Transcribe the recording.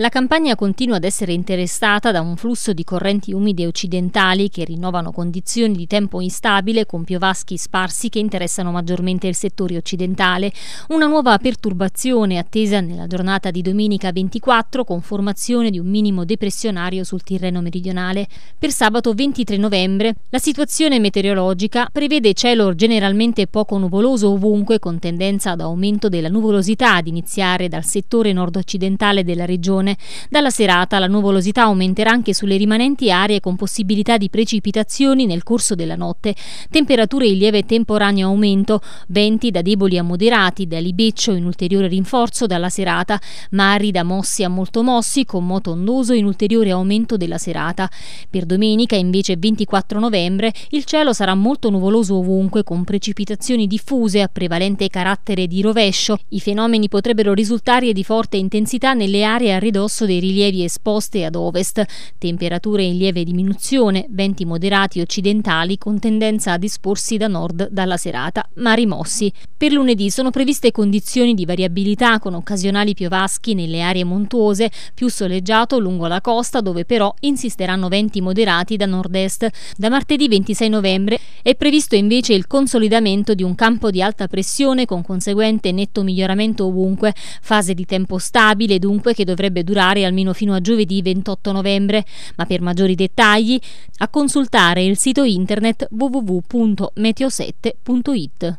La campagna continua ad essere interessata da un flusso di correnti umide occidentali che rinnovano condizioni di tempo instabile con piovaschi sparsi che interessano maggiormente il settore occidentale. Una nuova perturbazione attesa nella giornata di domenica 24 con formazione di un minimo depressionario sul Tirreno meridionale. Per sabato 23 novembre la situazione meteorologica prevede cielo generalmente poco nuvoloso ovunque con tendenza ad aumento della nuvolosità ad iniziare dal settore nord-occidentale della regione regione. Dalla serata la nuvolosità aumenterà anche sulle rimanenti aree con possibilità di precipitazioni nel corso della notte. Temperature in lieve temporaneo aumento, venti da deboli a moderati, da libeccio in ulteriore rinforzo dalla serata, mari da mossi a molto mossi con moto ondoso in ulteriore aumento della serata. Per domenica invece 24 novembre il cielo sarà molto nuvoloso ovunque con precipitazioni diffuse a prevalente carattere di rovescio. I fenomeni potrebbero risultare di forte intensità nelle aree a ridosso ridosso dei rilievi esposti ad ovest, temperature in lieve diminuzione, venti moderati occidentali con tendenza a disporsi da nord dalla serata, ma rimossi. Per lunedì sono previste condizioni di variabilità con occasionali piovaschi nelle aree montuose, più soleggiato lungo la costa dove però insisteranno venti moderati da nord-est. Da martedì 26 novembre è previsto invece il consolidamento di un campo di alta pressione con conseguente netto miglioramento ovunque, fase di tempo stabile dunque che dovrebbe durare durare almeno fino a giovedì 28 novembre, ma per maggiori dettagli a consultare il sito internet www.meteo7.it.